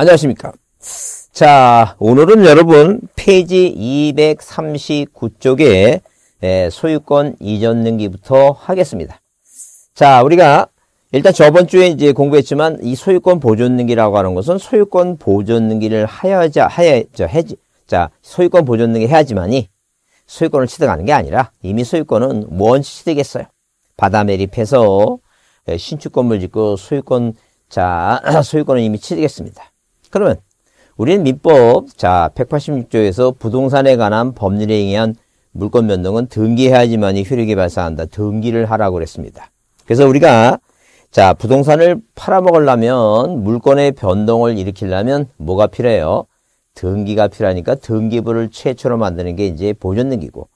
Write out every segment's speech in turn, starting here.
안녕하십니까 자 오늘은 여러분 페이지 239쪽에 예, 소유권 이전 등기부터 하겠습니다 자 우리가 일단 저번 주에 이제 공부했지만 이 소유권 보존 등기라고 하는 것은 소유권 보존 등기를 하여자 하여 해지 자 소유권 보존 등기 해야지만이 소유권을 취득하는 게 아니라 이미 소유권은 원시 취득했어요. 바다 매립해서 예, 신축 건물 짓고 소유권 자 소유권은 이미 취득했습니다. 그러면 우리는 민법 자 186조에서 부동산에 관한 법률에 의한 물권 변동은 등기해야지만이 효력이 발생한다. 등기를 하라고 그랬습니다. 그래서 우리가 자 부동산을 팔아먹으려면 물권의 변동을 일으키려면 뭐가 필요해요? 등기가 필요하니까 등기부를 최초로 만드는 게 이제 보존등기고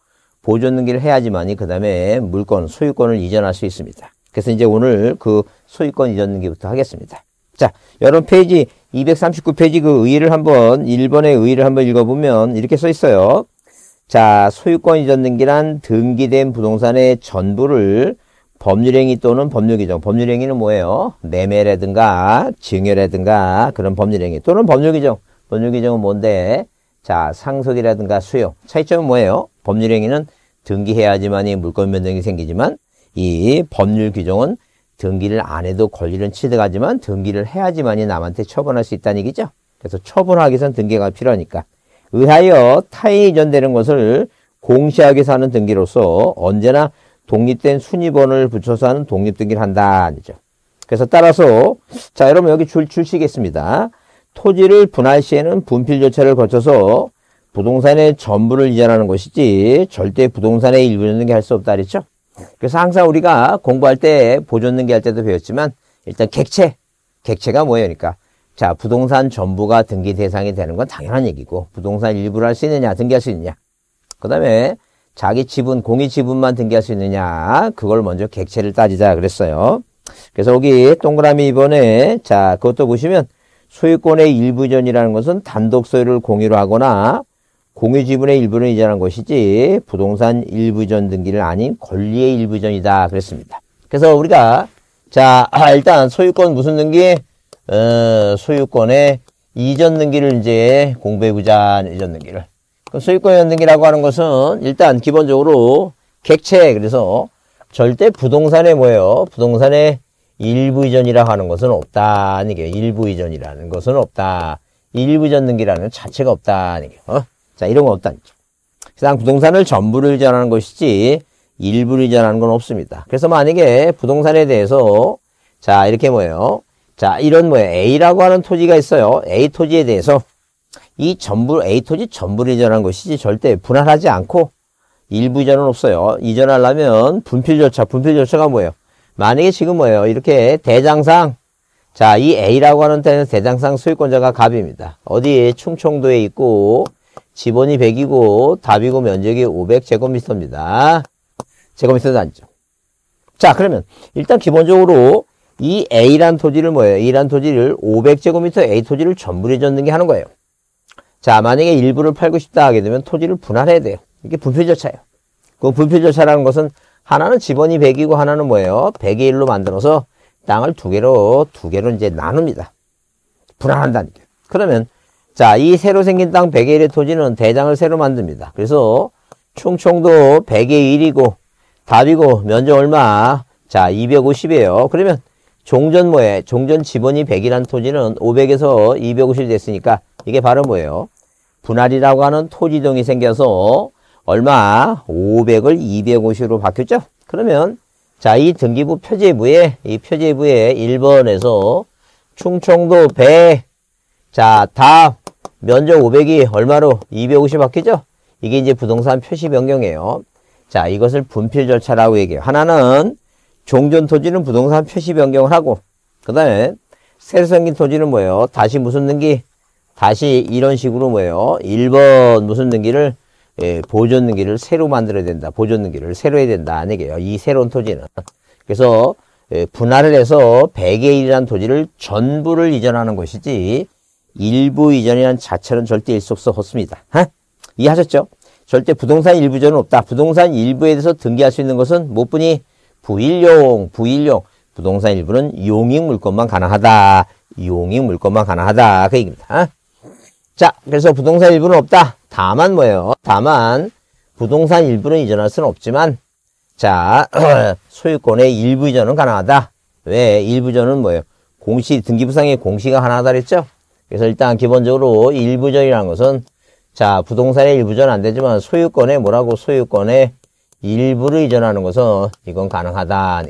보존등기를 해야지만이 그 다음에 물권, 소유권을 이전할 수 있습니다. 그래서 이제 오늘 그 소유권 이전 등기부터 하겠습니다. 자, 여러분 페이지 239페이지 그 의의를 한번 1번의 의의를 한번 읽어보면 이렇게 써 있어요. 자, 소유권 이전 등기란 등기된 부동산의 전부를 법률행위 또는 법률규정. 법률행위는 뭐예요? 매매라든가 증여라든가 그런 법률행위 또는 법률규정. 법률규정은 뭔데? 자, 상속이라든가 수요 차이점은 뭐예요? 법률행위는 등기해야지만이 물권 변동이 생기지만 이 법률 규정은 등기를 안 해도 권리는 취득하지만 등기를 해야지만이 남한테 처분할 수 있다는 얘기죠. 그래서 처분하기 위해선 등기가 필요하니까. 의하여 타인이 이전되는 것을 공시하게사는 등기로서 언제나 독립된 순위번을 붙여서 하는 독립등기를 한다. 아니죠. 그래서 따라서 자 여러분 여기 줄 출시겠습니다. 토지를 분할 시에는 분필 조차를 거쳐서 부동산의 전부를 이전하는 것이지 절대 부동산의 일부는 기할수 없다 그랬죠. 그래서 항상 우리가 공부할 때 보존등기 할 때도 배웠지만 일단 객체, 객체가 뭐예요? 그러니까 자 부동산 전부가 등기 대상이 되는 건 당연한 얘기고 부동산 일부를 할 수 있느냐 등기할 수 있느냐 그 다음에 자기 지분, 공의 지분만 등기할 수 있느냐 그걸 먼저 객체를 따지자 그랬어요. 그래서 여기 동그라미 이번에 자 그것도 보시면 소유권의 일부전이라는 것은 단독 소유를 공유로 하거나 공유 지분의 일부는 이전한 것이지 부동산 일부전 등기를 아닌 권리의 일부전이다 그랬습니다. 그래서 우리가 자 아, 일단 소유권 무슨 등기? 어, 소유권의 이전 등기를 이제 공부해자 이전 등기를. 그럼 소유권 이전 등기라고 하는 것은 일단 기본적으로 객체 그래서 절대 부동산에 뭐예요? 부동산의 일부 이전이라 고 하는 것은 없다. 아니게 일부 이전이라는 것은 없다. 일부 이전 등기라는 자체가 없다. 아니게 어? 자, 이런 거 없다는 거죠. 시장 부동산을 전부를 이 전하는 것이지 일부를 이 전하는 건 없습니다. 그래서 만약에 부동산에 대해서 자, 이렇게 뭐예요? 자, 이런 뭐예요? A라고 하는 토지가 있어요. A 토지에 대해서 이 전부 A 토지 전부를 이전한 것이지 절대 분할하지 않고 일부 이전은 없어요. 이전하려면 분필 절차, 분필 절차가 뭐예요? 만약에 지금 뭐예요? 이렇게 대장상 자, 이 A라고 하는 데는 대장상 소유권자가 갑입니다. 어디 에 충청도에 있고 지번이 100이고 답이고 면적이 500제곱미터입니다. 제곱미터는 아니죠. 자 그러면 일단 기본적으로 이 A란 토지를 뭐예요? A란 토지를 500제곱미터 A 토지를 전부를 줬는 게 하는 거예요. 자 만약에 일부를 팔고 싶다 하게 되면 토지를 분할해야 돼요. 이게 분표절차예요. 그 분표절차라는 것은 하나는 지번이 100이고 하나는 뭐예요? 100의 1로 만들어서 땅을 두 개로 두 개로 이제 나눕니다. 분할한다는 게. 그러면 자, 이 새로 생긴 땅1 0 0일의 토지는 대장을 새로 만듭니다. 그래서 충청도 100의 1이고 답이고 면적 얼마? 자, 250이에요. 그러면 종전 뭐에 종전 지번이 100이라는 토지는 500에서 250이 됐으니까 이게 바로 뭐예요? 분할이라고 하는 토지동이 생겨서 얼마? 500을 250으로 바뀌었죠? 그러면 자, 이 등기부 표제부에 이 표제부에 1번에서 충청도 100 자, 답 면적 500이 얼마로? 250 바뀌죠? 이게 이제 부동산 표시 변경이에요. 자, 이것을 분필 절차라고 얘기해요. 하나는 종전 토지는 부동산 표시 변경을 하고 그 다음에 새로 생긴 토지는 뭐예요? 다시 무슨 등기? 다시 이런 식으로 뭐예요? 1번 무슨 등기를 예, 보존 등기를 새로 만들어야 된다. 보존 등기를 새로 해야 된다. 아니기요이 새로운 토지는. 그래서 예, 분할을 해서 100의 1이라는 토지를 전부를 이전하는 것이지 일부 이전이란 자체는 절대 일수 없어 없습니다. 하? 이해하셨죠? 절대 부동산 일부전은 이 없다. 부동산 일부에 대해서 등기할 수 있는 것은 뭐뿐이 부일용, 부일용. 부동산 일부는 용익 물건만 가능하다. 용익 물건만 가능하다. 그 얘기입니다. 하? 자, 그래서 부동산 일부는 없다. 다만 뭐예요? 다만 부동산 일부는 이전할 수는 없지만 자, 소유권의 일부 이전은 가능하다. 왜? 일부 이전은 뭐예요? 공시, 등기부상의 공시가 가능하다 그랬죠? 그래서 일단 기본적으로 일부전이라는 것은 자 부동산의 일부전 안 되지만 소유권에 뭐라고 소유권에 일부를 이전하는 것은 이건 가능하다.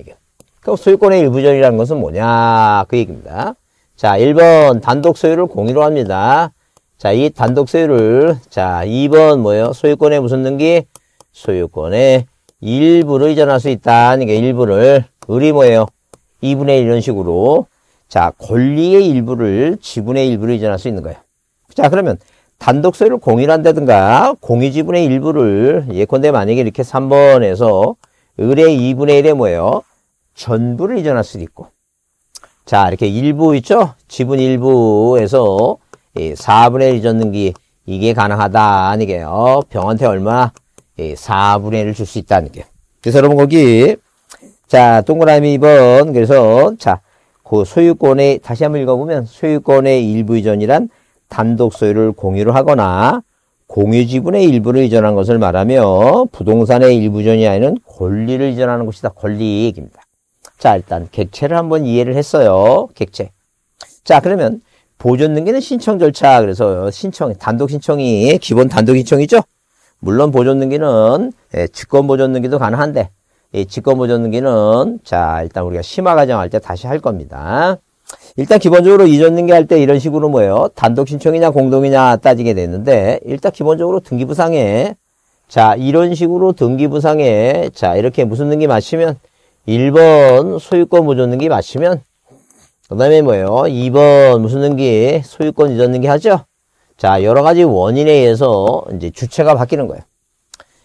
그럼 소유권의 일부전이라는 것은 뭐냐 그 얘기입니다. 자 1번 단독 소유를 공유로 합니다. 자 이 단독 소유를 자 2번 뭐예요? 소유권에 무슨 등기? 소유권에 일부를 이전할 수 있다. 그러니까 일부를 의리 뭐예요? 2분의 1 이런 식으로 자, 권리의 일부를 지분의 일부로 이전할 수 있는 거예요. 자, 그러면 단독세를 공인한다든가공유 지분의 일부를 예컨대 만약에 이렇게 3번에서 을의 2분의 1에 뭐예요? 전부를 이전할 수도 있고. 자, 이렇게 일부 있죠? 지분 일부에서 4분의 1 이전 등기 이게 가능하다아니 게요. 병한테 얼마? 4분의 1을 줄 수 있다는 게. 그래서 여러분 거기 자 동그라미 2번 그래서 자그 소유권의 다시 한번 읽어보면 소유권의 일부 이전이란 단독 소유를 공유를 하거나 공유 지분의 일부를 이전한 것을 말하며 부동산의 일부 이전이 아닌 권리를 이전하는 것이다. 권리익입니다. 자 일단 객체를 한번 이해를 했어요. 객체. 자 그러면 보존 등기는 신청 절차 그래서 신청 단독 신청이 기본 단독 신청이죠. 물론 보존 등기는 예, 직권 보존 등기도 가능한데 이 직권보존등기는 자 일단 우리가 심화 과정할 때 다시 할 겁니다. 일단 기본적으로 이전등기 할 때 이런 식으로 뭐예요? 단독 신청이냐 공동이냐 따지게 되는데 일단 기본적으로 등기부상에 자 이런 식으로 등기부상에 자 이렇게 무슨 등기 맞추면 1번 소유권 보존 등기 맞추면 그 다음에 뭐예요? 2번 무슨 등기 소유권 이전 등기 하죠? 자 여러 가지 원인에 의해서 이제 주체가 바뀌는 거예요.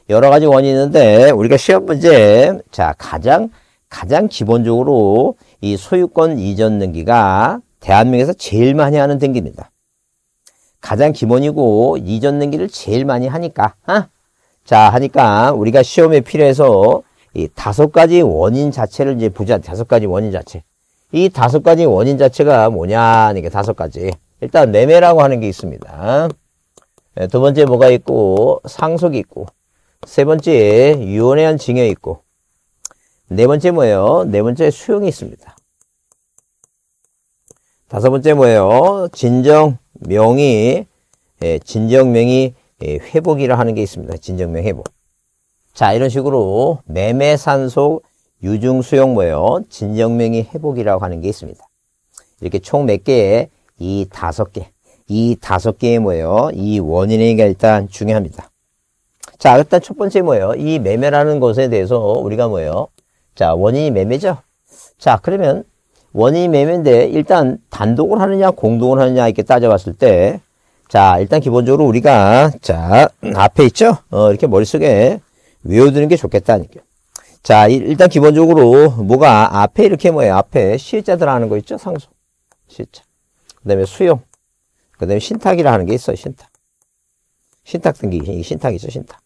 여러 가지 원인이 있는데 우리가 시험 문제 자 가장 가장 기본적으로 이 소유권 이전 등기가 대한민국에서 제일 많이 하는 등기입니다. 가장 기본이고 이전 등기를 제일 많이 하니까 어? 자 하니까 우리가 시험에 필요해서 이 다섯 가지 원인 자체를 이제 보자 다섯 가지 원인 자체 이 다섯 가지 원인 자체가 뭐냐 이게 다섯 가지 일단 매매라고 하는 게 있습니다 네, 두 번째 뭐가 있고 상속이 있고 세 번째 유언에 한 징역이 있고 네 번째 뭐예요? 네 번째 수용이 있습니다. 다섯 번째 뭐예요? 진정명이 예, 진정명이 예, 회복이라 하는 게 있습니다. 진정명 회복. 자 이런 식으로 매매산속 유증수용 뭐예요? 진정명이 회복이라고 하는 게 있습니다. 이렇게 총 몇 개에 이 다섯 개, 이 다섯 개의 뭐예요? 이 원인이가 일단 중요합니다. 자, 일단 첫 번째 뭐예요? 이 매매라는 것에 대해서 우리가 뭐예요? 자, 원인이 매매죠. 자, 그러면 원인이 매매인데 일단 단독을 하느냐 공동을 하느냐 이렇게 따져봤을 때 자, 일단 기본적으로 우리가 자, 앞에 있죠? 어, 이렇게 머릿속에 외워두는 게 좋겠다니까. 자, 일단 기본적으로 뭐가 앞에 이렇게 뭐예요? 앞에 실자 들어가는 거 있죠? 상속. 실자 그다음에 수용. 그다음에 신탁이라 는게 있어요. 신탁. 신탁 등기. 신탁이죠, 신탁.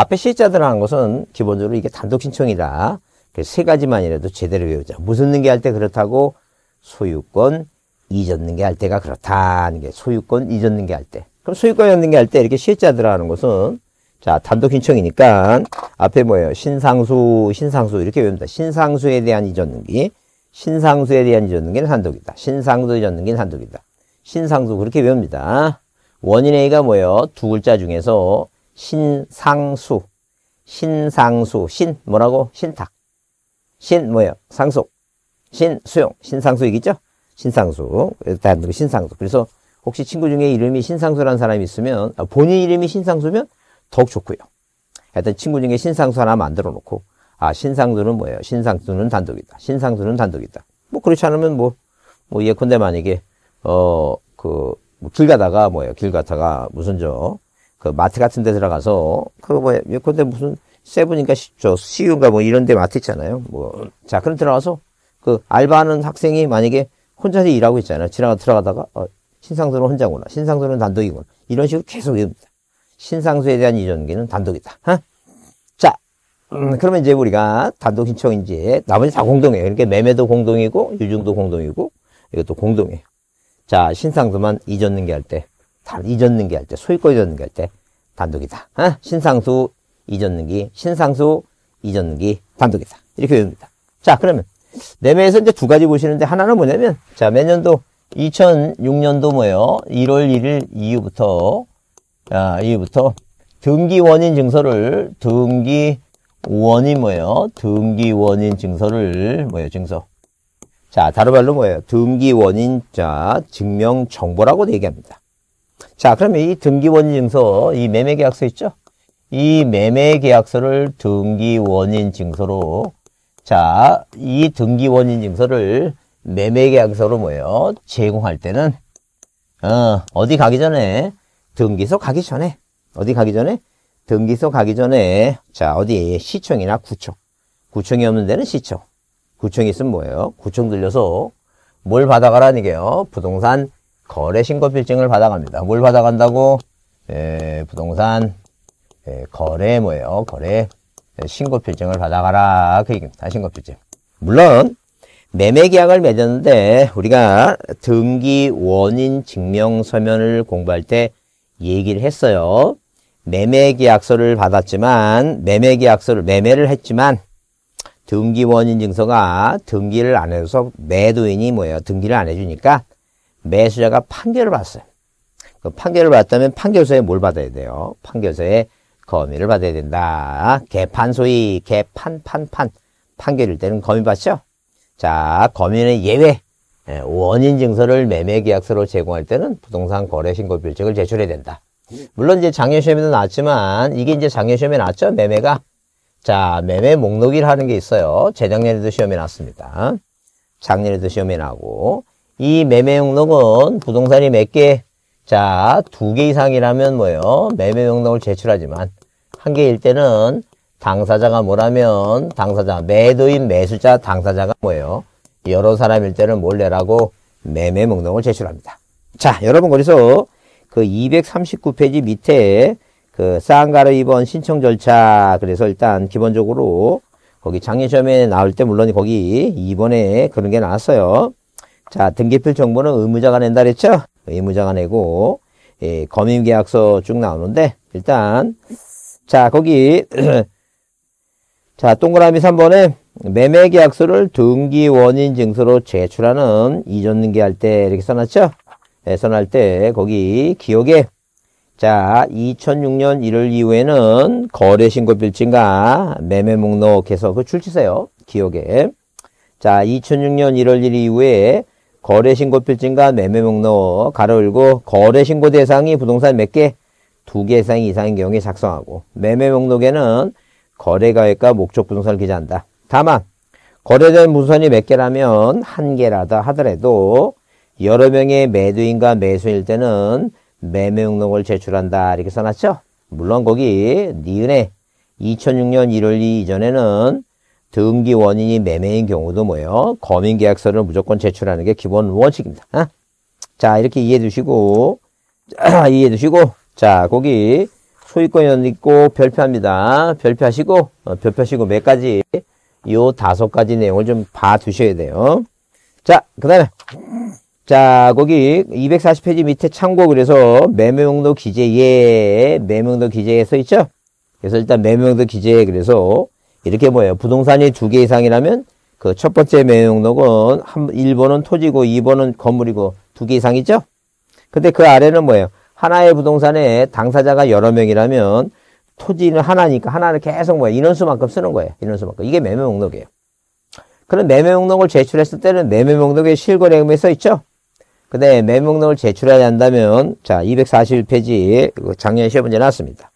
앞에 실자들하는 것은 기본적으로 이게 단독 신청이다. 그 세 가지만이라도 제대로 외우자. 무슨는게 할때 그렇다고 소유권 이전는 게 할 때가 그렇다는 게 소유권 이전는 게 할 때. 그럼 소유권 이전는 게 할 때 이렇게 실자들하는 것은 자 단독 신청이니까 앞에 뭐예요? 신상수, 신상수 이렇게 외웁니다 신상수에 대한 이전능기, 신상수에 대한 이전능기는 한독이다. 신상수 이전능기는 한독이다. 신상수 그렇게 외웁니다. 원인 A가 뭐예요? 두 글자 중에서 신상수. 신상수. 신 뭐라고? 신탁. 신 뭐예요? 상속 신수용. 신상수이겠죠? 신상수. 일단 그 신상수. 그래서 혹시 친구 중에 이름이 신상수라는 사람이 있으면 아, 본인 이름이 신상수면 더욱 좋고요. 일단 친구 중에 신상수 하나 만들어 놓고 아 신상수는 뭐예요? 신상수는 단독이다. 신상수는 단독이다. 뭐 그렇지 않으면 뭐, 뭐 예컨대 만약에 어 그길 뭐 가다가 뭐예요? 길 가다가 무슨 저그 마트 같은 데 들어가서 그거 뭐야 근데 무슨 세븐인가 저시유가뭐 이런 데 마트 있잖아요. 뭐 자 그럼 들어가서 그 알바하는 학생이 만약에 혼자 서 일하고 있잖아요. 지나가 들어가다가 어, 신상수는 혼자구나. 신상수는 단독이구나. 이런 식으로 계속 이릅니다 신상수에 대한 이전기는 단독이다. 자 음, 그러면 이제 우리가 단독 신청인지 나머지 다 공동이에요. 이렇게 그러니까 매매도 공동이고 유증도 공동이고 이것도 공동이에요. 자 신상수만 이전 등기할 때 단, 잊었는 게 할 때, 소유권 잊었는 게 할 때, 단독이다. 어? 신상수, 잊었는 게, 신상수, 잊었는 게 단독이다. 이렇게 됩니다. 자, 그러면, 내매에서 이제 두 가지 보시는데, 하나는 뭐냐면, 자, 몇 년도, 2006년도 뭐예요? 1월 1일 이후부터, 아, 이후부터, 등기 원인 증서를, 등기 원인 뭐예요? 등기 원인 증서를, 뭐예요? 증서. 자, 다른 말로 뭐예요? 등기 원인, 자, 증명 정보라고도 얘기합니다. 자, 그러면 이 등기원인증서, 이 매매계약서 있죠? 이 매매계약서를 등기원인증서로, 자, 이 등기원인증서를 매매계약서로 뭐예요? 제공할 때는, 어, 어디 가기 전에, 등기소 가기 전에, 어디 가기 전에? 등기소 가기 전에, 자, 어디 시청이나 구청. 구청이 없는 데는 시청. 구청이 있으면 뭐예요? 구청 들려서 뭘 받아가라는 게요? 부동산 거래 신고 필증을 받아갑니다. 뭘 받아간다고? 에, 예, 부동산 에, 예, 거래 뭐예요? 거래 예, 신고 필증을 받아가라 그 얘기입니다. 신고 필증. 물론 매매 계약을 맺었는데 우리가 등기 원인 증명 서면을 공부할 때 얘기를 했어요. 매매 계약서를 받았지만 매매 계약서를 매매를 했지만 등기 원인 증서가 등기를 안 해서 매도인이 뭐예요? 등기를 안 해주니까 매수자가 판결을 받았어요. 그 판결을 받다면 판결서에 뭘 받아야 돼요? 판결서에 거미를 받아야 된다. 개판 소위 개판 판판 판결일 때는 거미 받죠? 자, 거미는 예외. 예, 원인 증서를 매매 계약서로 제공할 때는 부동산 거래 신고 필증을 제출해야 된다. 물론 이제 작년 시험에도 나왔지만 이게 이제 작년 시험에 나왔죠? 매매가. 자, 매매 목록이라는 게 있어요. 재작년에도 시험에 나왔습니다. 작년에도 시험에 나고 이 매매 목록은 부동산이 몇 개? 자, 두 개 이상이라면 뭐예요? 매매 목록을 제출하지만 한 개일 때는 당사자가 뭐라면 당사자, 매도인, 매수자, 당사자가 뭐예요? 여러 사람일 때는 몰래라고 매매 목록을 제출합니다. 자, 여러분 거기서 그 239페이지 밑에 그쌍가루 입원 신청 절차 그래서 일단 기본적으로 거기 장년 시험에 나올 때 물론 거기 2번에 그런 게 나왔어요. 자, 등기필 정보는 의무자가 낸다 그랬죠? 의무자가 내고, 예, 검임계약서 쭉 나오는데, 일단, 자, 거기, 자, 동그라미 3번에 매매계약서를 등기원인 증서로 제출하는 이전등기할 때 이렇게 써놨죠? 예, 써놨을 때, 거기, 기억에, 자, 2006년 1월 이후에는 거래신고 필증과 매매 목록해서 그 출치세요. 기억에. 자, 2006년 1월 1일 이후에 거래신고 표준과 매매 목록 가로 열고 거래신고 대상이 부동산 몇 개? 두 개 이상 이상인 경우에 작성하고 매매 목록에는 거래가액과 목적 부동산을 기재한다. 다만 거래된 부동산이몇 개라면 한 개라다 하더라도 여러 명의 매도인과 매수일 때는 매매 목록을 제출한다 이렇게 써놨죠. 물론 거기 니은에 2006년 1월 2 이전에는 등기 원인이 매매인 경우도 뭐예요? 거민 계약서를 무조건 제출하는 게 기본 원칙입니다. 어? 자 이렇게 이해해 주시고 이해해 주시고 자 거기 소유권 이 있고 별표합니다. 별표하시고 어, 별표하시고 몇 가지 요 다섯 가지 내용을 좀 봐 두셔야 돼요. 자, 그 다음에 자 거기 240페이지 밑에 참고 그래서 매매용도 기재에 매매용도 기재에 써 있죠? 그래서 일단 매매용도 기재에 그래서 이렇게 뭐예요 부동산이 두 개 이상이라면 그 첫 번째 매용록은 매 한, 1번은 토지고 2번은 건물이고 두 개 이상이죠? 근데 그 아래는 뭐예요? 하나의 부동산에 당사자가 여러 명이라면 토지는 하나니까 하나를 계속 뭐예 인원수만큼 쓰는 거예요. 인원수만큼. 이게 매매 목록이에요. 그런 매매 목록을 제출했을 때는 매매 목록에 실거래금이 써 있죠? 근데 매매 목록을 제출해야 한다면 자 241페이지 작년 그 시험 문제 나왔습니다.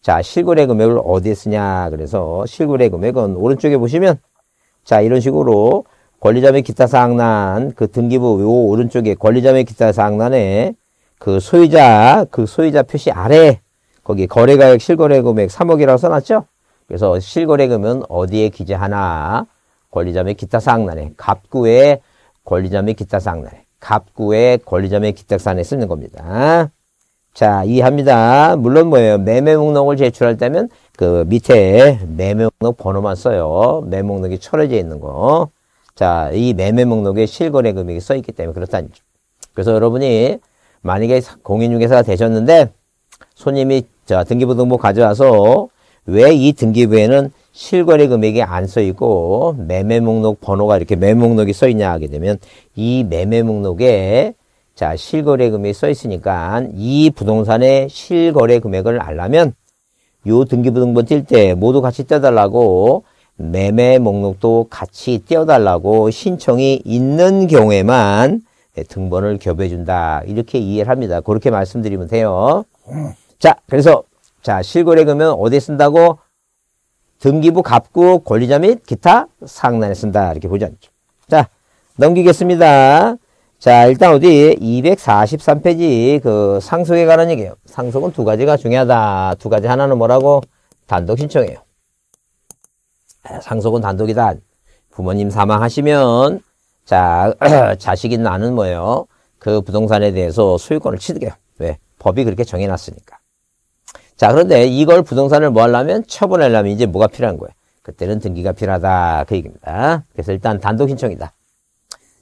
자, 실거래 금액을 어디에 쓰냐. 그래서 실거래 금액은 오른쪽에 보시면 자, 이런 식으로 권리자 및 기타 사항란 그 등기부 요 오른쪽에 권리자 및 기타 사항란에 그 소유자 그 소유자 표시 아래 거기 거래가액 실거래 금액 3억이라고 써놨죠? 그래서 실거래금은 어디에 기재하나? 권리자 및 기타 사항란에 갑구에 권리자 및 기타 사항란에 갑구에 권리자 및 기타 사항에 란 쓰는 겁니다. 자, 이해합니다. 물론 뭐예요? 매매 목록을 제출할 때면 그 밑에 매매 목록 번호만 써요. 매매 목록이 철회되어 있는 거. 자, 이 매매 목록에 실거래 금액이 써 있기 때문에 그렇다는 거죠. 그래서 여러분이 만약에 공인중개사가 되셨는데 손님이 자, 등기부등본 가져와서 왜 이 등기부에는 실거래 금액이 안 써 있고 매매 목록 번호가 이렇게 매매 목록이 써 있냐 하게 되면 이 매매 목록에 자, 실거래 금이써 있으니까 이 부동산의 실거래 금액을 알려면 요 등기부등본 뛸때 모두 같이 떼달라고 매매 목록도 같이 떼어달라고 신청이 있는 경우에만 등본을 겹해준다. 이렇게 이해를 합니다. 그렇게 말씀드리면 돼요. 자, 그래서 자 실거래 금은 어디에 쓴다고? 등기부 갑구 권리자 및 기타 상단에 쓴다. 이렇게 보죠. 자, 넘기겠습니다. 자, 일단 어디 243페이지 그 상속에 관한 얘기예요. 상속은 두 가지가 중요하다. 두 가지 하나는 뭐라고? 단독 신청이에요. 아, 상속은 단독이다. 부모님 사망하시면 자, 자식인 나는 뭐예요? 그 부동산에 대해서 소유권을 취득해요. 왜? 법이 그렇게 정해놨으니까. 자, 그런데 이걸 부동산을 뭐 하려면 처분하려면 이제 뭐가 필요한 거예요? 그때는 등기가 필요하다. 그 얘기입니다. 그래서 일단 단독 신청이다.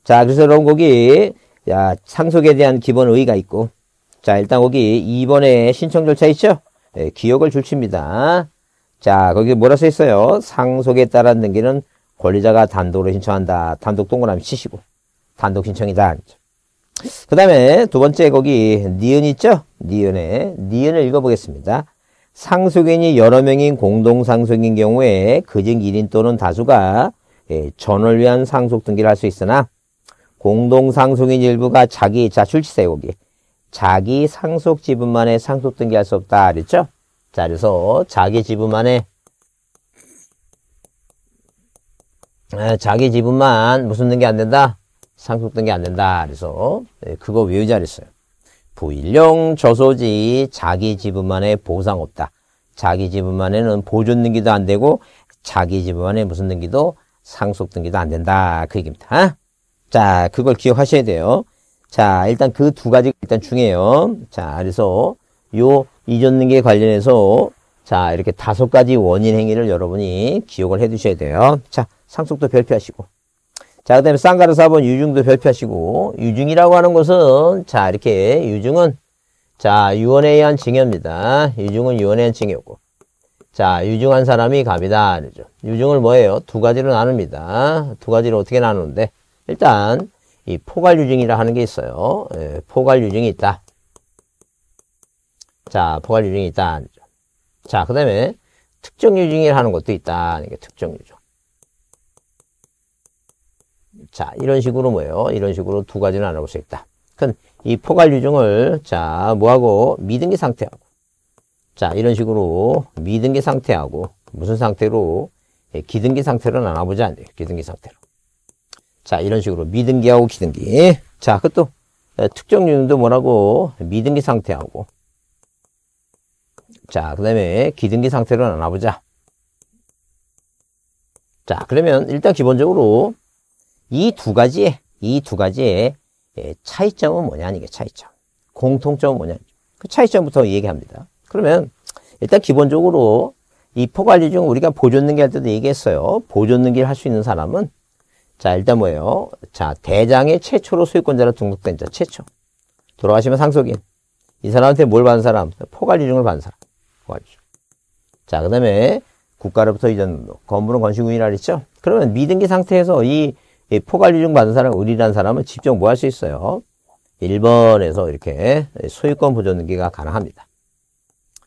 자, 그래서 그럼 거기 야, 상속에 대한 기본 의의가 있고 자, 일단 거기 2번에 신청 절차 있죠? 네, 기억을 줄칩니다. 자, 거기 뭐라 써 있어요? 상속에 따른 등기는 권리자가 단독으로 신청한다. 단독 동그라미 치시고 단독 신청이다. 그 다음에 두 번째 거기 니은 있죠? 니은에 니은을 읽어보겠습니다. 상속인이 여러 명인 공동상속인 경우에 그 중 1인 또는 다수가 예, 전을 위한 상속 등기를 할 수 있으나 공동상속인 일부가 자기 자출치세 여기 자기 상속 지분만에 상속 등기할 수 없다 그랬죠? 자 그래서 자기 지분만에 아, 자기 지분만 무슨 등기 안 된다? 상속 등기 안 된다 그래서 예, 그거 외우자 그랬어요. 부일령 저소지 자기 지분만에 보상 없다. 자기 지분만에는 보존 등기도 안 되고 자기 지분만에 무슨 등기도 상속 등기도 안 된다 그 얘기입니다. 어? 자, 그걸 기억하셔야 돼요. 자, 일단 그 두 가지 가 일단 중요해요. 자, 그래서 요 이전 능계 관련해서 자, 이렇게 다섯 가지 원인 행위를 여러분이 기억을 해 두셔야 돼요. 자, 상속도 별표하시고. 자, 그 다음에 쌍가루 사본유중도 별표하시고, 유중이라고 하는 것은, 자, 이렇게 유중은 자, 유언에 의한 징역입니다. 유중은 유언에 의한 징역이고. 자, 유중한 사람이 갑이다. 그죠. 유중을 뭐예요? 두 가지로 나눕니다. 두 가지로 어떻게 나누는데? 일단 이 포괄 유증이라 하는 게 있어요. 예, 포괄 유증이 있다. 자, 포괄 유증이 있다. 자, 그 다음에 특정 유증이라는 하 것도 있다. 이게 특정 유증. 자, 이런 식으로 뭐예요? 이런 식으로 두 가지는 알아볼수 있다. 그럼 이 포괄 유증을 자, 뭐하고 미등기 상태하고 자, 이런 식으로 미등기 상태하고 무슨 상태로 예, 기등기 상태로 나눠보지 않아요. 기등기 상태로. 자, 이런 식으로 미등기하고 기등기. 자, 그것도 특정 유형도 뭐라고 미등기 상태하고 자, 그 다음에 기등기 상태로 나눠보자. 자, 그러면 일단 기본적으로 이 두 가지의, 이 두 가지의 차이점은 뭐냐는 게 차이점. 공통점은 뭐냐. 그 차이점부터 얘기합니다. 그러면 일단 기본적으로 이포괄리중 우리가 보존능기 할 때도 얘기했어요. 보존능기를 할 수 있는 사람은 자, 일단 뭐예요? 자, 대장의 최초로 소유권자로 등록된 자, 최초. 돌아가시면 상속인. 이 사람한테 뭘 받은 사람? 포괄이중을 받은 사람. 포괄이중. 자, 그 다음에 국가로부터 이전 건물은 건축인이라 그랬죠? 그러면 미등기 상태에서 이, 이 포괄이중 받은 사람, 우리라는 사람은 직접 뭐 할 수 있어요? 1번에서 이렇게 소유권 보존등기가 가능합니다.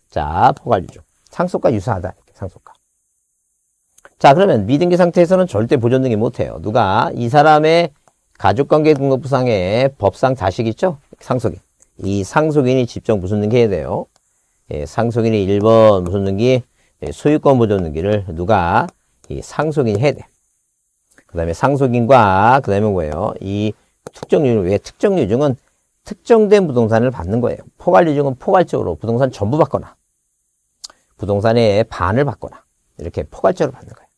자, 포괄이중. 상속과 유사하다. 상속과. 자 그러면 미등기 상태에서는 절대 보존등기 못해요. 누가 이 사람의 가족관계 등록부상에 법상 자식 있죠? 상속인. 이 상속인이 직접 무슨 등기해야 돼요? 예, 상속인이 1번 무슨 등기? 예, 소유권 보존 등기를 누가 이 상속인이 해야 돼. 그 다음에 상속인과 그 다음에 뭐예요? 이 특정유증, 왜 특정유증은 특정된 부동산을 받는 거예요. 포괄유증은 포괄적으로 부동산 전부 받거나 부동산의 반을 받거나 이렇게 포괄적으로 받는 거예요.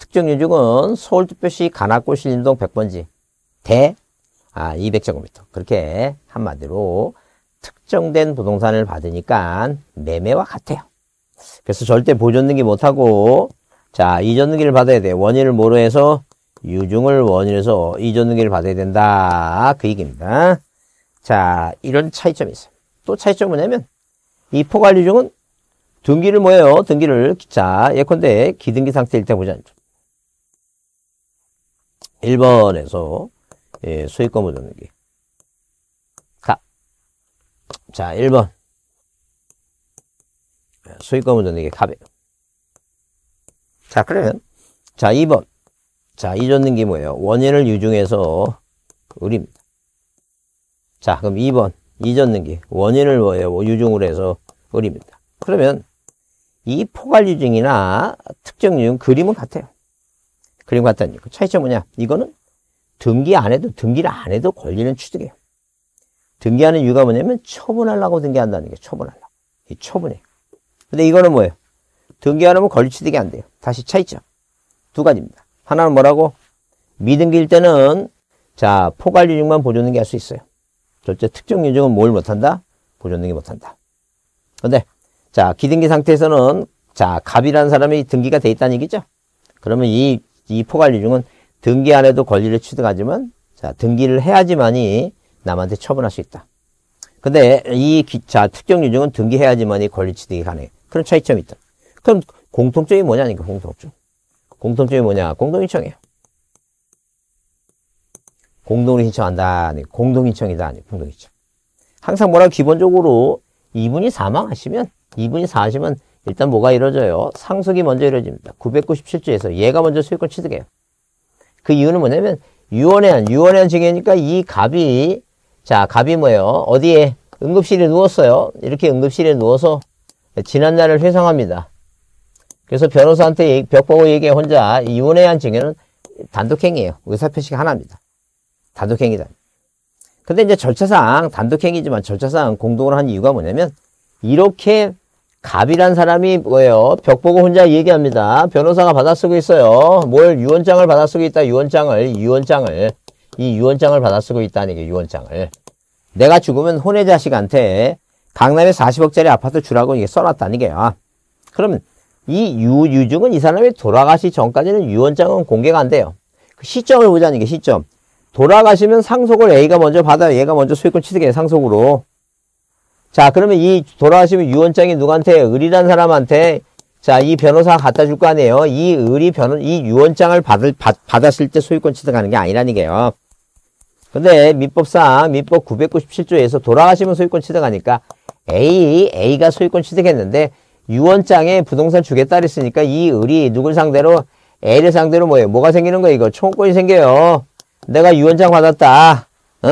특정 유적은 서울특별시 가나골 신림동 100번지 대 아, 200제곱미터 그렇게 한마디로 특정된 부동산을 받으니까 매매와 같아요. 그래서 절대 보존 등기 못하고 자 이전 등기를 받아야 돼 원인을 뭐로 해서 유증을 원인에서 이전 등기를 받아야 된다 그 얘기입니다. 자 이런 차이점이 있어요. 또 차이점은 뭐냐면 이 포괄 유증은 등기를 뭐예요? 등기를 자 예컨대 기등기 상태일 때 보자. 1번에서 예, 수익권 을존는 게. 가. 자, 1번. 예, 수익권 을존는게 갑이에요. 자, 그러면. 자, 2번. 자, 이전등기 뭐예요? 원인을 유중해서 을입니다. 자, 그럼 2번. 이전는게 원인을 뭐예요? 뭐 유중을 해서 을입니다. 그러면 이 포괄 유중이나 특정 유증 그림은 같아요. 그림 같다는 얘기 차이점 뭐냐? 이거는 등기 안 해도 등기를 안 해도 권리는 취득해요. 등기하는 이유가 뭐냐면 처분하려고 등기한다는 게 처분하려고. 이처분해요 근데 이거는 뭐예요? 등기 안 하면 권리 취득이 안 돼요. 다시 차이점. 두 가지입니다. 하나는 뭐라고? 미등기일 때는 자 포괄 유증만 보존등기 할 수 있어요. 절대 특정 유증은 뭘 못한다? 보존등기 못한다. 근데 자 기등기 상태에서는 자 갑이라는 사람이 등기가 돼 있다는 얘기죠. 그러면 이이 포괄이중은 등기 안 해도 권리를 취득하지만 자 등기를 해야지만이 남한테 처분할 수 있다. 근데 이 기차 특정 유증은 등기해야지만이 권리 취득이 가능해. 그런 차이점이 있다. 그럼 공통점이 뭐냐니까 공통점. 공통점이 뭐냐? 공동 신청이에요. 공동으로 신청한다. 아니, 공동 신청이다. 아니, 공동 신청. 항상 뭐라 기본적으로 이분이 사망하시면 이분이 사시면 일단 뭐가 이루어져요? 상속이 먼저 이루어집니다. 997조에서 얘가 먼저 수익권 취득해요. 그 이유는 뭐냐면 유언의한유언의한 증여니까 이 갑이 자, 갑이 뭐예요? 어디에 응급실에 누웠어요. 이렇게 응급실에 누워서 지난 날을 회상합니다. 그래서 변호사한테 벽보고 얘기해 혼자 유언의한 증여는 단독행위예요. 의사표시가 하나입니다. 단독행위다. 근데 이제 절차상 단독행위지만 절차상 공동을한 이유가 뭐냐면 이렇게 갑이란 사람이 뭐예요? 벽 보고 혼자 얘기합니다. 변호사가 받아쓰고 있어요. 뭘 유언장을 받아쓰고 있다. 유언장을, 유언장을. 이 유언장을 받아쓰고 있다는 게 유언장을. 내가 죽으면 혼의 자식한테 강남에 40억짜리 아파트 주라고 이게 써놨다는 게야. 아. 그러면 이 유, 유증은 이 사람이 돌아가시 전까지는 유언장은 공개가 안 돼요. 그 시점을 보자는 게 시점. 돌아가시면 상속을 A가 먼저 받아요. 얘가 먼저 수익권 취득해 상속으로. 자, 그러면 이 돌아가시면 유언장이 누구한테 을이란 사람한테 자, 이 변호사가 갖다 줄 거 아니에요. 이 을이 변호 이 유언장을 받을 받, 받았을 때 소유권 취득하는 게 아니라는 게요. 근데 민법상 민법 997조에서 돌아가시면 소유권 취득하니까 A A가 소유권 취득했는데 유언장에 부동산 주겠다 그랬으니까 이 을이 누굴 상대로 A를 상대로 뭐예요? 뭐가 생기는 거예요? 이거 총권이 생겨요. 내가 유언장 받았다. 어?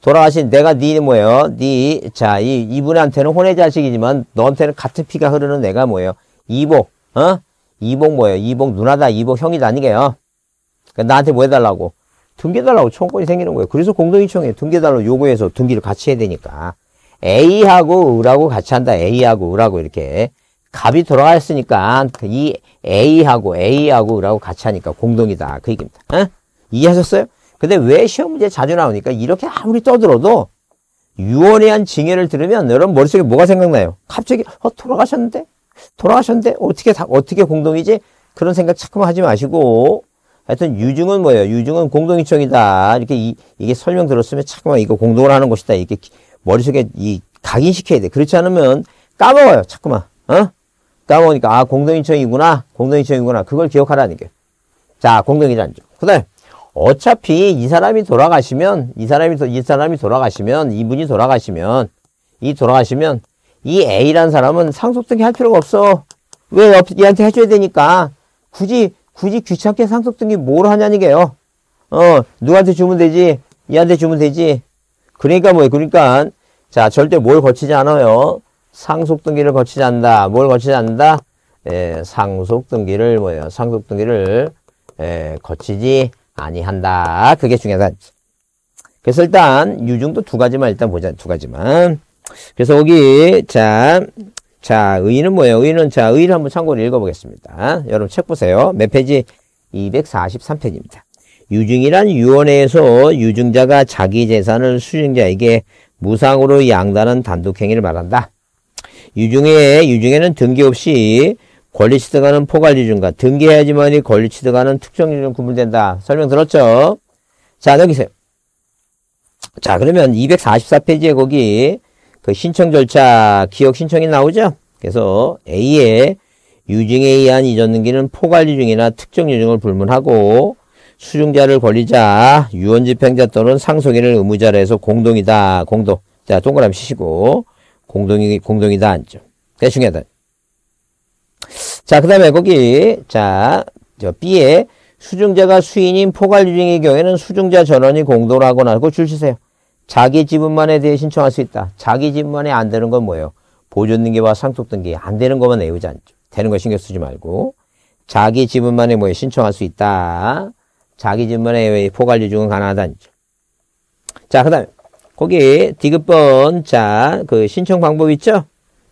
돌아가신 내가 니는 네 뭐예요? 니, 네, 자, 이, 이분한테는 혼의 자식이지만 너한테는 같은 피가 흐르는 내가 뭐예요? 이복, 어? 이복 뭐예요? 이복 누나다, 이복 형이다, 아니게요? 그러니까 나한테 뭐 해달라고? 등기달라고 해총권이 생기는 거예요. 그래서 공동이청에 등기달라고 해 요구해서 등기를 같이 해야 되니까. A하고 을하고 같이 한다. A하고 을하고 이렇게. 갑이 돌아갔으니까 가이 A하고 A하고 을하고 같이 하니까 공동이다. 그 얘기입니다. 어? 이해하셨어요? 근데 왜 시험 문제 자주 나오니까 이렇게 아무리 떠들어도 유언에 한징해를 들으면 여러분 머릿속에 뭐가 생각나요? 갑자기 어 돌아가셨는데? 돌아가셨는데? 어떻게 다, 어떻게 공동이지? 그런 생각 자꾸만 하지 마시고 하여튼 유증은 뭐예요? 유증은 공동이청이다. 이렇게 이, 게 설명 들었으면 자꾸만 이거 공동을 하는 것이다. 이렇게 머릿속에 이 각인시켜야 돼. 그렇지 않으면 까먹어요. 자꾸만. 어? 까먹으니까 아 공동인청이구나. 공동인청이구나. 그걸 기억하라는 게. 자 공동이란 죠 그다음 어차피 이 사람이 돌아가시면 이 사람이 이 사람이 돌아가시면 이분이 돌아가시면 이 돌아가시면 이 a 라는 사람은 상속등기 할 필요가 없어. 왜 얘한테 해줘야 되니까 굳이 굳이 귀찮게 상속등기 뭘 하냐는 게요. 어 누구한테 주면 되지 얘한테 주면 되지. 그러니까 뭐 그러니까 자 절대 뭘 거치지 않아요. 상속등기를 거치지 않는다. 뭘 거치지 않는다. 예, 상속등기를 뭐예요? 상속등기를 예, 거치지 아니한다. 그게 중요하다. 그래서 일단 유중도 두 가지만 일단 보자. 두 가지만. 그래서 여기 자, 자 의의는 뭐예요? 의의는 자 의의를 한번 참고로 읽어보겠습니다. 여러분 책 보세요. 몇 페이지? 243페이지입니다. 유중이란 유언에서 유중자가 자기 재산을 수증자에게 무상으로 양다는 단독행위를 말한다. 유중에유중에는 등기 없이 권리 취득하는 포괄유준과 등기해야지만이 권리 취득하는 특정유준 구분된다. 설명 들었죠? 자, 여기 서 자, 그러면 244페이지에 거기 그 신청 절차, 기억 신청이 나오죠? 그래서 A에 유증에 의한 이전 등기는 포괄유증이나 특정유증을 불문하고 수증자를 권리자, 유언집행자 또는 상속인을 의무자로 해서 공동이다. 공동. 자, 동그라미 치시고 공동이, 공동이다. 안죠 대충 해야 돼. 자, 그 다음에 거기, 자, 저 B에 수증자가 수인인 포괄유증의 경우에는 수증자 전원이 공동을 하거나, 그거 줄 치세요. 자기 지분만에 대해 신청할 수 있다. 자기 지분만에 안 되는 건 뭐예요? 보존등기와 상속등기. 안 되는 것만 외우지 않죠. 되는 거 신경 쓰지 말고. 자기 지분만에 뭐에 신청할 수 있다. 자기 지분만에 포괄유증은 가능하다. 는 자, 그 다음에, 거기, 디귿번, 자, 그 신청 방법 있죠?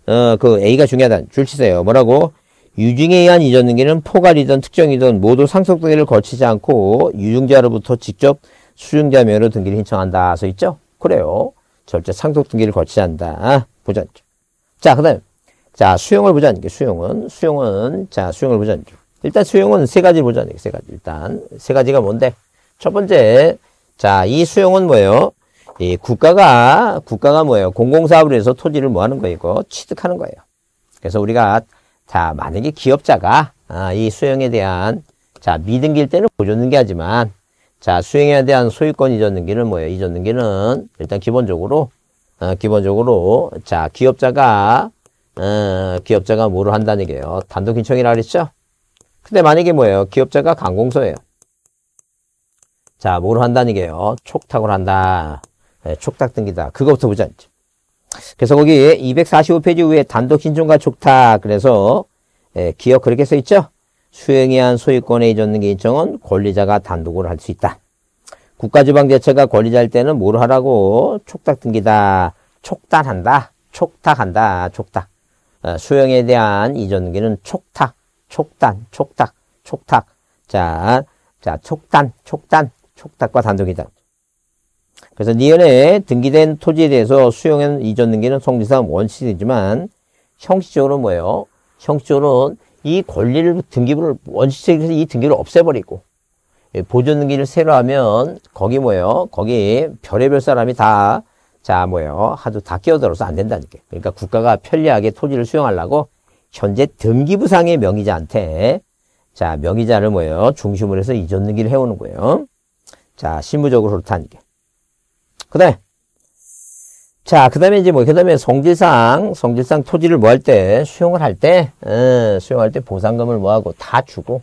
어, 그 A가 중요하다. 줄 치세요. 뭐라고? 유증에 의한 이전 등기는 포괄이든 특정이든 모두 상속 등기를 거치지 않고 유증자로부터 직접 수증자 명의로 등기를 신청한다 써 있죠? 그래요. 절제 상속 등기를 거치지 않는다. 보전주. 자, 그다음 자 수용을 보자. 는게 수용은 수용은 자 수용을 보자. 는 게. 일단 수용은 세 가지 보자. 는 게, 세 가지 일단 세 가지가 뭔데? 첫 번째 자 이 수용은 뭐예요? 이 국가가 국가가 뭐예요? 공공사업을 해서 토지를 뭐 하는 거예요? 이거 취득하는 거예요. 그래서 우리가 자, 만약에 기업자가 아, 이 수행에 대한 자, 미등기일 때는 보존등기하지만 자, 수행에 대한 소유권 이전 등기는 뭐예요? 이전 등기는 일단 기본적으로 어, 기본적으로 자, 기업자가 어, 기업자가 뭐를 한다는 게요 단독 신청이라 그랬죠? 근데 만약에 뭐예요? 기업자가 강공서예요. 자, 뭐를 한다는 게요 촉탁을 한다. 네, 촉탁 등기다. 그거부터 보자. 이제. 그래서 거기에 245페이지 위에 단독 신청과 촉탁 그래서 예, 기억 그렇게 써 있죠. 수행에 한 소유권에 이전는게 인정은 권리자가 단독으로 할 수 있다. 국가지방자체가 권리자일 때는 뭘 하라고 촉탁 등기다, 촉단한다, 촉탁한다, 촉탁. 어, 수행에 대한 이전 등기는 촉탁, 촉단, 촉탁, 촉탁. 자, 자, 촉단, 촉단, 촉탁과 단독이다. 그래서 니은에 등기된 토지에 대해서 수용한 이전 등기는 성질상 원칙이지만 형식적으로 뭐예요? 형식적으로는 이 권리를 등기부를 원칙적으로 이 등기를 없애버리고 예, 보존 등기를 새로 하면 거기 뭐예요? 거기 별의별 사람이 다 자 뭐예요? 하도 다 끼어들어서 안 된다니까. 그러니까 국가가 편리하게 토지를 수용하려고 현재 등기부상의 명의자한테 자 명의자를 뭐예요? 중심으로 해서 이전 등기를 해오는 거예요. 자 실무적으로 그렇다는 게. 그 다음에, 자, 그 다음에 이제 뭐, 그 다음에 성질상, 성질상 토지를 뭐 할 때, 수용을 할 때, 에, 어, 수용할 때 보상금을 뭐 하고 다 주고,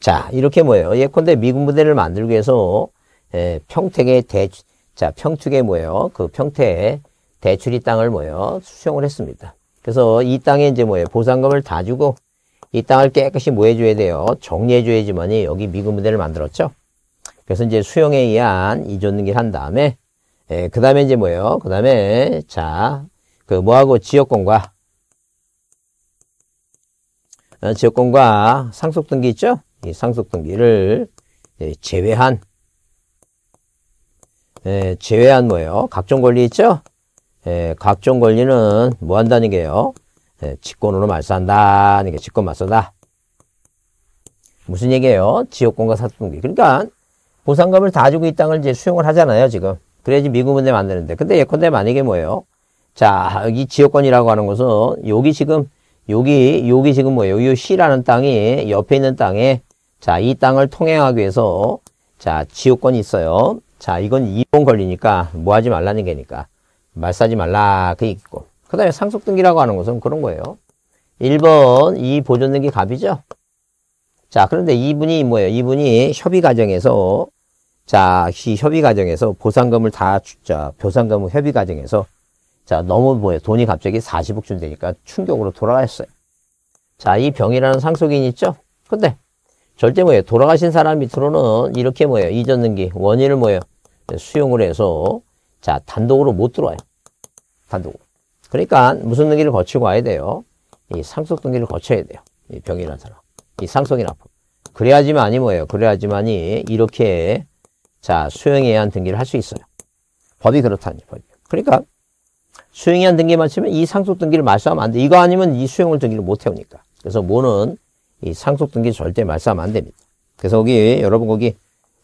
자, 이렇게 뭐예요? 예컨대 미군 부대를 만들기 위해서 예, 평택의 대 자, 평택에 뭐예요? 그 평택에 대출이 땅을 뭐예요? 수용을 했습니다. 그래서 이 땅에 이제 뭐예요? 보상금을 다 주고 이 땅을 깨끗이 뭐 해줘야 돼요? 정리해줘야지만이 여기 미군 부대를 만들었죠. 그래서 이제 수용에 의한 이전등기를한 다음에, 예, 그 다음에 이제 뭐예요? 그 다음에, 자, 그 뭐하고 지역권과, 어, 지역권과 상속등기 있죠? 이 상속등기를 예, 제외한, 예, 제외한 뭐예요? 각종 권리 있죠? 예, 각종 권리는 뭐 한다는 게요? 예, 직권으로 말소한다. 이게 직권 말소다. 무슨 얘기예요? 지역권과 사투분기. 그러니까 보상금을 다 주고 이 땅을 이제 수용을 하잖아요, 지금. 그래야지 미국은내 만드는데. 근데 예컨대 만약에 뭐예요? 자, 여기 지역권이라고 하는 것은 여기 지금 여기 여기 지금 뭐예요? 이 C라는 땅이 옆에 있는 땅에 자, 이 땅을 통행하기 위해서 자, 지역권이 있어요. 자, 이건 이용 걸리니까 뭐 하지 말라는 게니까. 말싸지 말라. 그 얘기고. 그 다음에 상속등기라고 하는 것은 그런 거예요. 1번 이 보존등기 갑이죠. 자 그런데 이분이 뭐예요? 이분이 협의 과정에서 자 협의 과정에서 보상금을 다 주자 보상금 을 협의 과정에서 자 너무 뭐예요? 돈이 갑자기 40억 준되니까 충격으로 돌아가셨어요자 이 병이라는 상속인 있죠? 근데 절대 뭐예요? 돌아가신 사람 밑으로는 이렇게 뭐예요? 이전 등기 원인을 뭐예요? 수용을 해서 자 단독으로 못 들어와요. 단독으로. 그러니까 무슨 등기를 거치고 와야 돼요? 이 상속 등기를 거쳐야 돼요. 이 병이라는 사람. 이 상속인 아픔. 그래야지만이 뭐예요? 그래야지만이 이렇게 자 수용에 의한 등기를 할 수 있어요. 법이 그렇다니 법이. 그러니까 수용에 의한 등기만 치면 이 상속 등기를 말소하면 안 돼. 이거 아니면 이 수용을 등기를 못 해오니까. 그래서 뭐는 이 상속 등기 절대 말소하면 안 됩니다. 그래서 거기 여러분 거기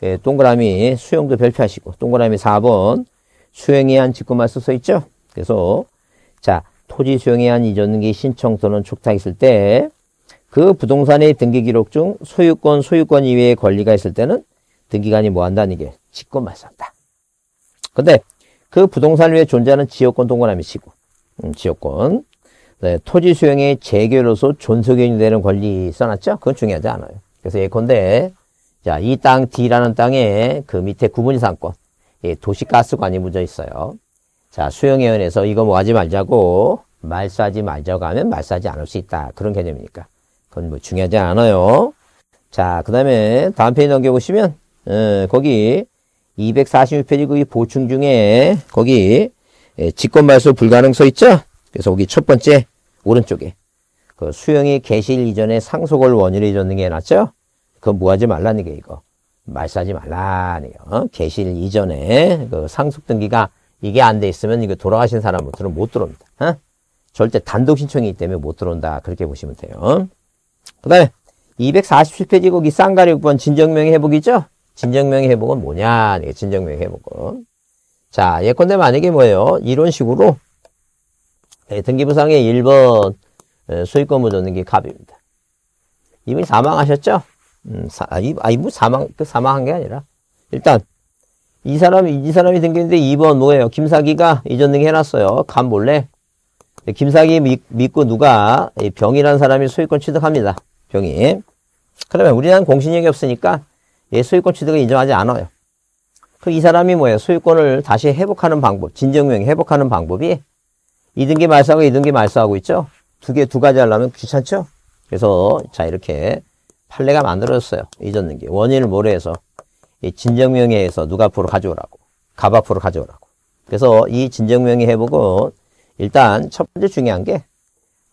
예, 동그라미 수영도 별표하시고 동그라미 4번 수행에 의한 직구말소 써 있죠? 그래서 자, 토지 수용에 한 이전기 신청서는 촉탁했을 때 그 부동산의 등기 기록 중 소유권, 소유권 이외의 권리가 있을 때는 등기관이 뭐 한다는 게 직권 말소한다. 근데 그부동산위에 존재하는 지역권 동거남이 시고 음, 지역권. 네, 토지 수용의 재결로서 존속인이 되는 권리 써놨죠? 그건 중요하지 않아요. 그래서 예컨대 자, 이 땅 D라는 땅에 그 밑에 구분이상권, 예, 도시가스관이 묻어 있어요. 자, 수용회원에서 이거 뭐 하지 말자고, 말싸지 말자고 하면 말싸지 않을 수 있다. 그런 개념이니까. 그건 뭐 중요하지 않아요. 자, 그 다음에 다음 페이지 넘겨보시면, 어, 거기 246페이지 그 보충 중에 거기 예, 직권 말소 불가능서 있죠? 그래서 거기 첫 번째 오른쪽에 그 수용이 개실 이전에 상속을 원유로 인 해줬는 게 놨죠? 그건 뭐하지 말라는 게 이거 말싸지 말라는 거 어? 개실 이전에 그 상속 등기가 이게 안 돼 있으면 이거 돌아가신 사람부터는 못 들어옵니다. 어? 절대 단독 신청이기 때문에 못 들어온다. 그렇게 보시면 돼요. 그 다음에 247페이지 거기 쌍가리 6번 진정명의 회복이죠? 진정명의 회복은 뭐냐? 진정명의 회복은. 자, 예컨대 만약에 뭐예요? 이런 식으로 등기부상의 1번 소유권 보존는 게 갑입니다. 이분이 사망하셨죠? 음, 사, 아, 아, 이분 사망, 그 사망한 게 아니라 일단 이 사람이 이 사람이 생겼는데 2번 뭐예요? 김사기가 이전등기 해놨어요. 간 몰래. 김사기 믿, 고 누가 병이라는 사람이 소유권 취득합니다. 병이. 그러면 우리는 공신력이 없으니까 얘 소유권 취득을 인정하지 않아요. 그 이 사람이 뭐예요? 소유권을 다시 회복하는 방법, 진정명 회복하는 방법이 이등기 말소하고 이등기 말소하고 있죠? 두 개, 두 가지 하려면 귀찮죠? 그래서 자 이렇게 판례가 만들어졌어요. 이전 등기. 원인을 모래해서. 진정명예에서 누가 앞으로 가져오라고. 갑 앞으로 가져오라고. 그래서 이 진정명예 회복은 일단 첫 번째 중요한 게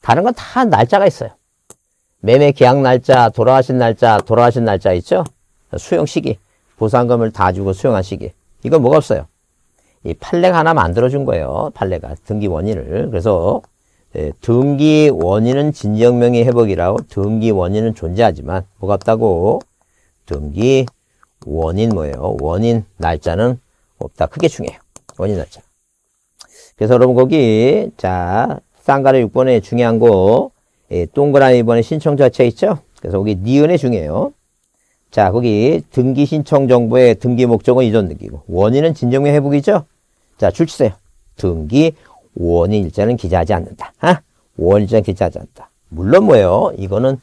다른 건 다 날짜가 있어요. 매매 계약 날짜, 돌아가신 날짜, 돌아가신 날짜 있죠? 수용 시기. 보상금을 다 주고 수용한 시기. 이건 뭐가 없어요. 이 판례가 하나 만들어준 거예요. 판례가. 등기 원인을. 그래서 예, 등기 원인은 진정명의 회복이라고 등기 원인은 존재하지만 뭐가 없다고? 등기 원인 뭐예요? 원인 날짜는 없다. 크게 중요해요. 원인 날짜. 그래서 여러분 거기 자 쌍가루 6번에 중요한 거 예, 동그라미 2번에 신청자 체 있죠? 그래서 거기 니은에 중요해요. 자 거기 등기 신청 정보의 등기 목적은 이전 등기고 원인은 진정명 회복이죠? 자 출치세요. 등기 원인 일자는 기재하지 않는다. 아? 원인 일자는 기재하지 않는다. 물론 뭐예요? 이거는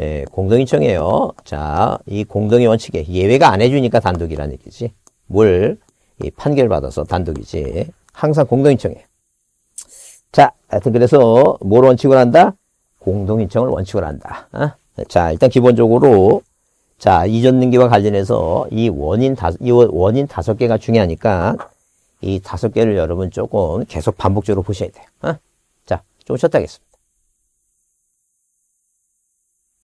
예, 공동이청이에요. 자, 이 공동의 원칙에 예외가 안 해주니까 단독이라는 얘기지. 뭘 판결받아서 단독이지. 항상 공동이청이에요. 자, 하여튼 그래서 뭘 원칙으로 한다? 공동인청을 원칙으로 한다. 어? 자, 일단 기본적으로 자 이전 등기와 관련해서 이 원인 다섯 이 원인 다섯 개가 중요하니까 이 다섯 개를 여러분 조금 계속 반복적으로 보셔야 돼요. 어? 자, 좀 쉬었다 하겠습니다.